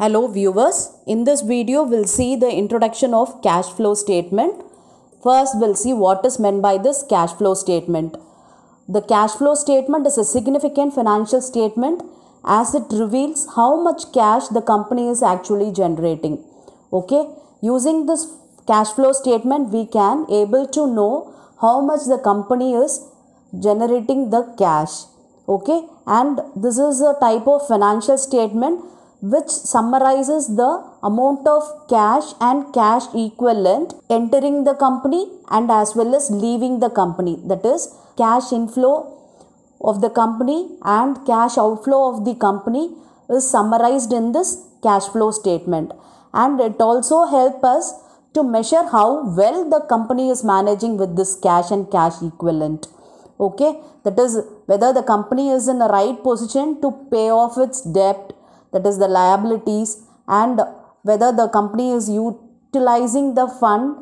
Hello viewers, in this video we'll see the introduction of cash flow statement. First we'll see what is meant by this cash flow statement. The cash flow statement is a significant financial statement as it reveals how much cash the company is actually generating. Okay, using this cash flow statement we can able to know how much the company is generating the cash. Okay, and this is a type of financial statement which summarizes the amount of cash and cash equivalent entering the company and as well as leaving the company that is cash inflow of the company and cash outflow of the company is summarized in this cash flow statement and it also help us to measure how well the company is managing with this cash and cash equivalent okay that is whether the company is in the right position to pay off its debt that is the liabilities and whether the company is utilizing the fund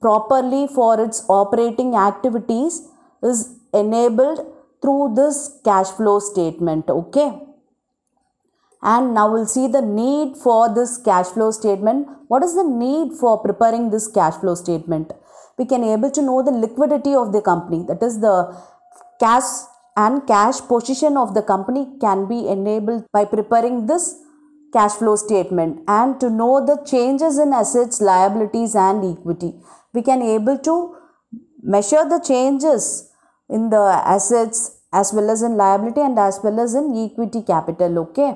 properly for its operating activities is enabled through this cash flow statement okay and now we'll see the need for this cash flow statement what is the need for preparing this cash flow statement we can able to know the liquidity of the company that is the cash and cash position of the company can be enabled by preparing this cash flow statement and to know the changes in assets, liabilities and equity. We can able to measure the changes in the assets as well as in liability and as well as in equity capital, okay?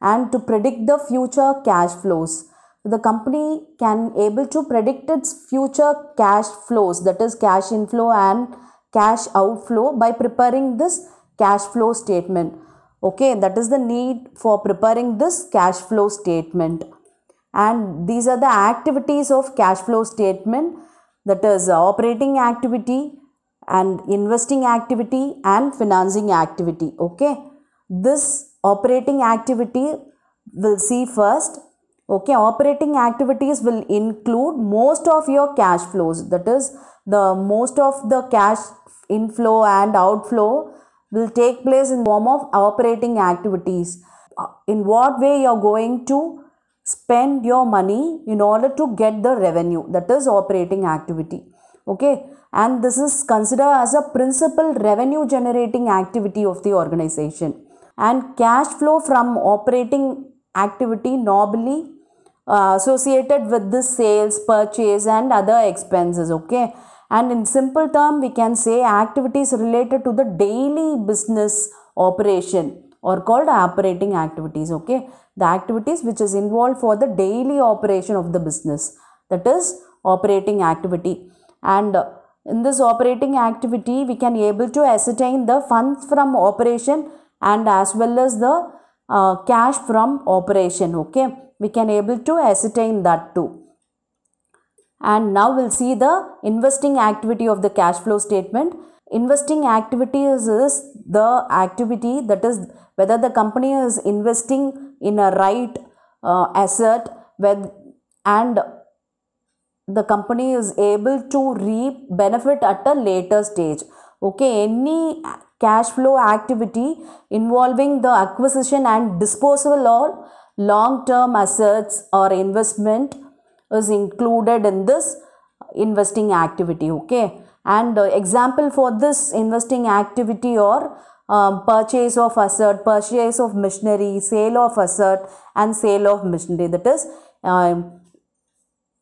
And to predict the future cash flows the company can able to predict its future cash flows that is cash inflow and cash outflow by preparing this cash flow statement. Okay, that is the need for preparing this cash flow statement. And these are the activities of cash flow statement that is operating activity and investing activity and financing activity. Okay, this operating activity will see first okay operating activities will include most of your cash flows that is the most of the cash inflow and outflow will take place in form of operating activities. Uh, in what way you're going to spend your money in order to get the revenue that is operating activity. Okay. And this is considered as a principal revenue generating activity of the organization. And cash flow from operating activity normally uh, associated with the sales, purchase and other expenses. Okay. And in simple term, we can say activities related to the daily business operation or called operating activities. Okay, the activities which is involved for the daily operation of the business that is operating activity. And in this operating activity, we can able to ascertain the funds from operation and as well as the uh, cash from operation. Okay, we can able to ascertain that too. And now we'll see the investing activity of the cash flow statement. Investing activities is the activity that is whether the company is investing in a right uh, asset with, and the company is able to reap benefit at a later stage. Okay, any cash flow activity involving the acquisition and disposal of long term assets or investment is included in this investing activity okay and uh, example for this investing activity or um, purchase of asset purchase of machinery sale of asset and sale of machinery that is um,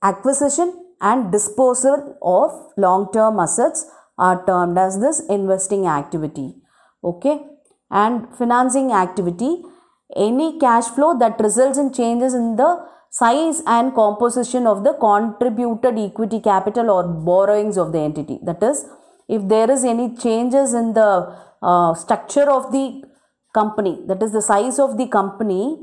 acquisition and disposal of long term assets are termed as this investing activity okay and financing activity any cash flow that results in changes in the size and composition of the contributed equity capital or borrowings of the entity. That is, if there is any changes in the uh, structure of the company, that is the size of the company,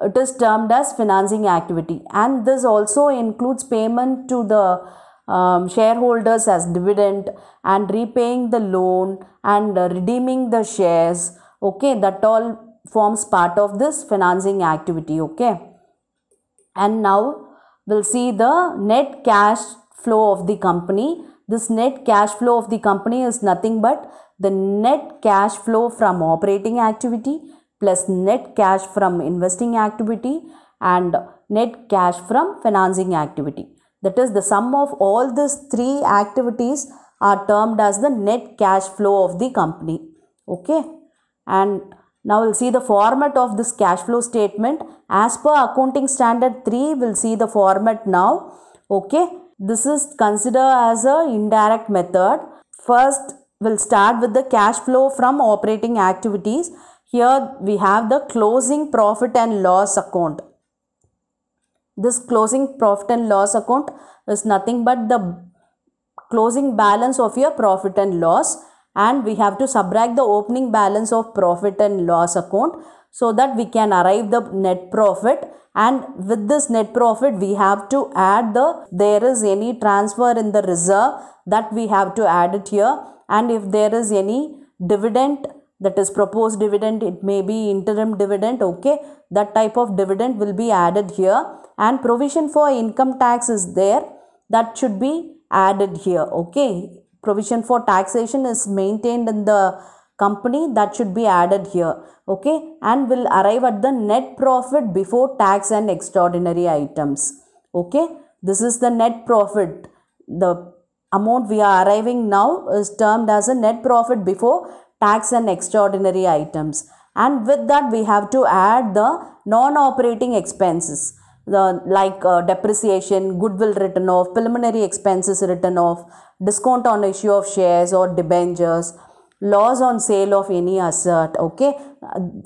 it is termed as financing activity. And this also includes payment to the um, shareholders as dividend and repaying the loan and uh, redeeming the shares. Okay, that all forms part of this financing activity. Okay and now we'll see the net cash flow of the company. This net cash flow of the company is nothing but the net cash flow from operating activity plus net cash from investing activity and net cash from financing activity. That is the sum of all these three activities are termed as the net cash flow of the company. Okay. And now we'll see the format of this cash flow statement. As per accounting standard 3, we'll see the format now. Okay, this is considered as a indirect method. First, we'll start with the cash flow from operating activities. Here we have the closing profit and loss account. This closing profit and loss account is nothing but the closing balance of your profit and loss and we have to subtract the opening balance of profit and loss account so that we can arrive the net profit and with this net profit we have to add the there is any transfer in the reserve that we have to add it here and if there is any dividend that is proposed dividend it may be interim dividend okay that type of dividend will be added here and provision for income tax is there that should be added here okay provision for taxation is maintained in the company that should be added here okay and will arrive at the net profit before tax and extraordinary items okay this is the net profit the amount we are arriving now is termed as a net profit before tax and extraordinary items and with that we have to add the non operating expenses the like uh, depreciation goodwill written off preliminary expenses written off discount on issue of shares or debentures, loss on sale of any asset. Okay,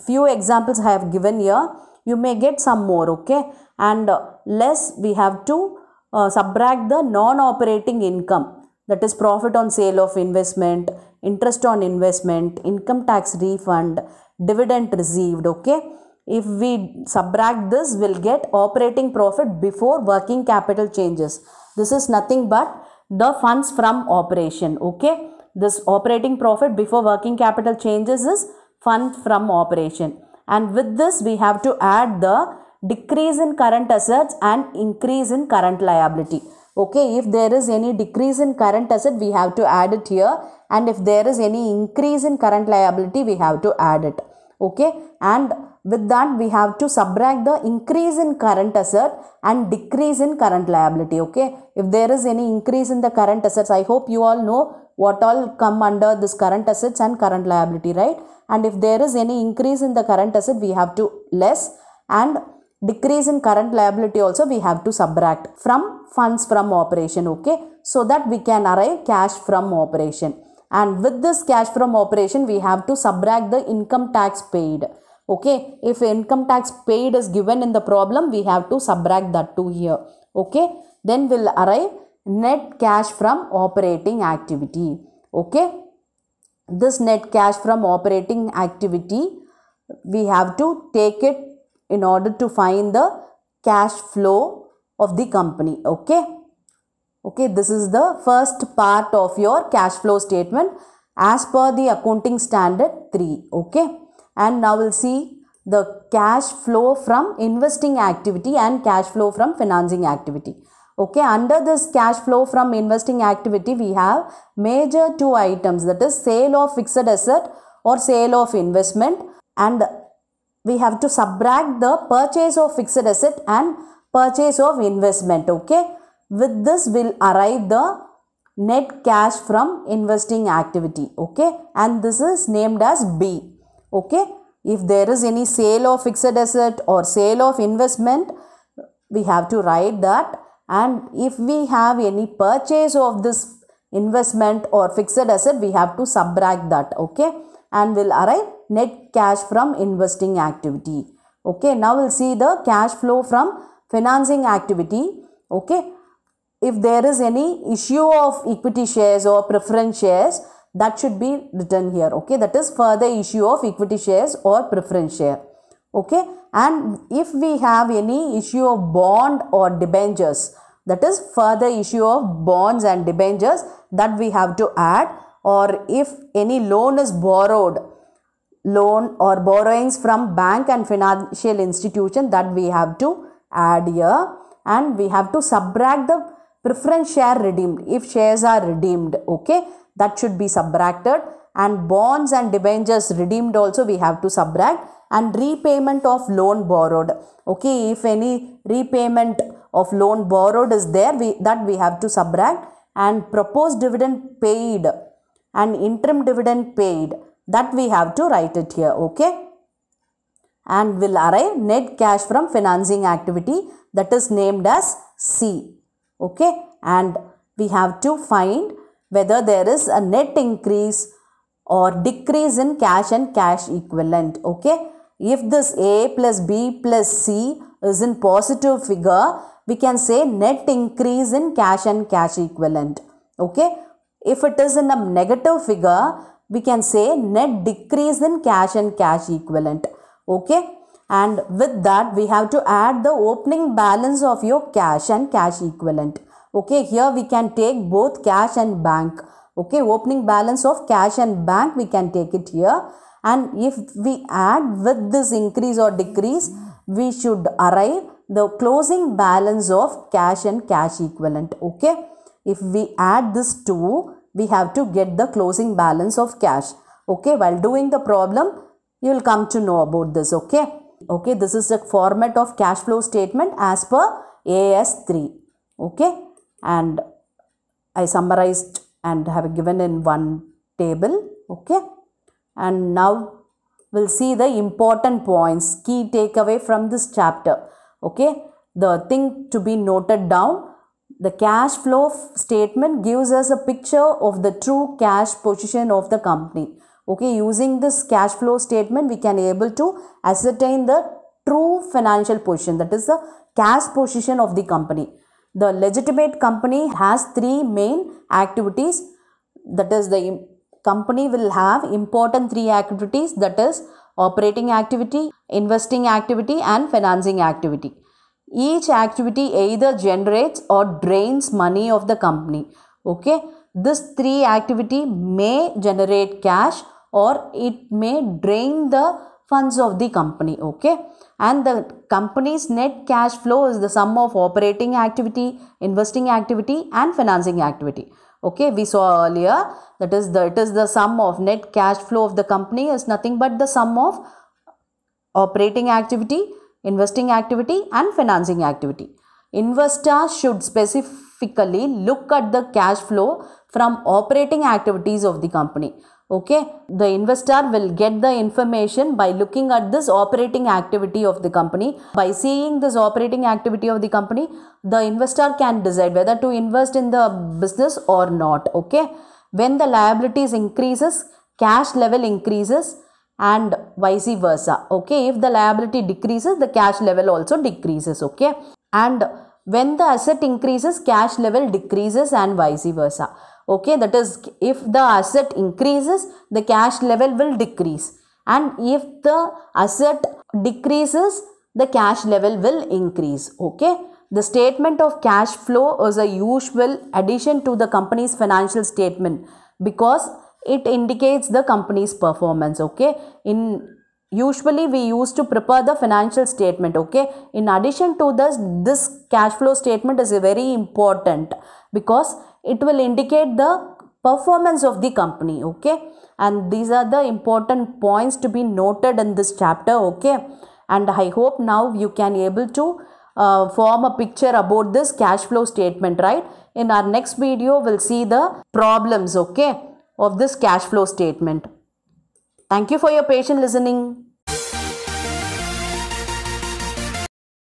few examples I have given here. You may get some more. Okay, and less we have to uh, subtract the non-operating income that is profit on sale of investment, interest on investment, income tax refund, dividend received. Okay if we subtract this we'll get operating profit before working capital changes this is nothing but the funds from operation. Okay. This operating profit before working capital changes is fund from operation. And with this, we have to add the decrease in current assets and increase in current liability. Okay, if there is any decrease in current asset, we have to add it here. And if there is any increase in current liability, we have to add it. Okay, and with that, we have to subtract the increase in current asset and decrease in current liability. Okay. If there is any increase in the current assets, I hope you all know what all come under this current assets and current liability, right? And if there is any increase in the current asset, we have to less and decrease in current liability also we have to subtract from funds from operation, okay? So that we can arrive cash from operation. And with this cash from operation, we have to subtract the income tax paid okay if income tax paid is given in the problem we have to subtract that 2 here okay then we will arrive net cash from operating activity okay this net cash from operating activity we have to take it in order to find the cash flow of the company okay okay this is the first part of your cash flow statement as per the accounting standard 3 okay and now we'll see the cash flow from investing activity and cash flow from financing activity. Okay, under this cash flow from investing activity, we have major two items that is sale of fixed asset or sale of investment and we have to subtract the purchase of fixed asset and purchase of investment. Okay, with this will arrive the net cash from investing activity. Okay, and this is named as B okay if there is any sale of fixed asset or sale of investment we have to write that and if we have any purchase of this investment or fixed asset we have to subtract that okay and we will arrive net cash from investing activity okay now we'll see the cash flow from financing activity okay if there is any issue of equity shares or preference shares that should be written here okay that is further issue of equity shares or preference share okay and if we have any issue of bond or debentures that is further issue of bonds and debentures that we have to add or if any loan is borrowed loan or borrowings from bank and financial institution that we have to add here and we have to subtract the preference share redeemed if shares are redeemed okay that should be subtracted and bonds and debentures redeemed also we have to subtract and repayment of loan borrowed okay if any repayment of loan borrowed is there we that we have to subtract and proposed dividend paid and interim dividend paid that we have to write it here okay and will arrive net cash from financing activity that is named as c okay and we have to find whether there is a net increase or decrease in cash and cash equivalent. Okay. If this A plus B plus C is in positive figure, we can say net increase in cash and cash equivalent. Okay. If it is in a negative figure, we can say net decrease in cash and cash equivalent. Okay. And with that, we have to add the opening balance of your cash and cash equivalent okay here we can take both cash and bank okay opening balance of cash and bank we can take it here and if we add with this increase or decrease we should arrive the closing balance of cash and cash equivalent okay if we add this 2 we have to get the closing balance of cash okay while doing the problem you will come to know about this okay okay this is the format of cash flow statement as per as3 okay and I summarized and have given in one table okay and now we'll see the important points key takeaway from this chapter okay the thing to be noted down the cash flow statement gives us a picture of the true cash position of the company okay using this cash flow statement we can able to ascertain the true financial position that is the cash position of the company the legitimate company has three main activities that is the company will have important three activities that is operating activity, investing activity and financing activity. Each activity either generates or drains money of the company. Okay, this three activity may generate cash or it may drain the funds of the company. Okay and the company's net cash flow is the sum of operating activity, investing activity and financing activity. Okay, we saw earlier that is the it is the sum of net cash flow of the company is nothing but the sum of operating activity, investing activity and financing activity. Investors should specifically look at the cash flow from operating activities of the company okay the investor will get the information by looking at this operating activity of the company by seeing this operating activity of the company the investor can decide whether to invest in the business or not okay when the liabilities increases cash level increases and vice versa okay if the liability decreases the cash level also decreases okay and when the asset increases cash level decreases and vice versa okay that is if the asset increases the cash level will decrease and if the asset decreases the cash level will increase okay the statement of cash flow is a usual addition to the company's financial statement because it indicates the company's performance okay in usually we use to prepare the financial statement okay in addition to this this cash flow statement is very important because it will indicate the performance of the company okay and these are the important points to be noted in this chapter okay and i hope now you can able to uh, form a picture about this cash flow statement right in our next video we'll see the problems okay of this cash flow statement Thank you for your patient listening.